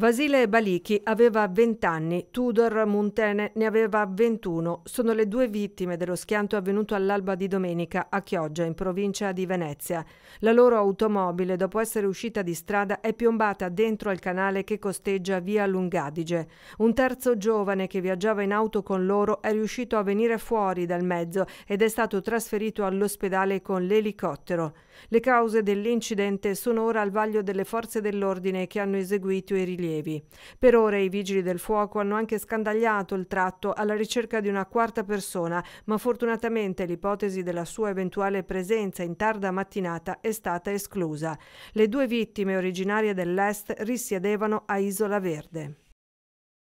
Vasile Balichi aveva 20 anni, Tudor Muntene ne aveva 21. Sono le due vittime dello schianto avvenuto all'alba di domenica a Chioggia, in provincia di Venezia. La loro automobile, dopo essere uscita di strada, è piombata dentro al canale che costeggia via Lungadige. Un terzo giovane che viaggiava in auto con loro è riuscito a venire fuori dal mezzo ed è stato trasferito all'ospedale con l'elicottero. Le cause dell'incidente sono ora al vaglio delle forze dell'ordine che hanno eseguito i rilievi allievi. Per ore i vigili del fuoco hanno anche scandagliato il tratto alla ricerca di una quarta persona, ma fortunatamente l'ipotesi della sua eventuale presenza in tarda mattinata è stata esclusa. Le due vittime originarie dell'Est risiedevano a Isola Verde.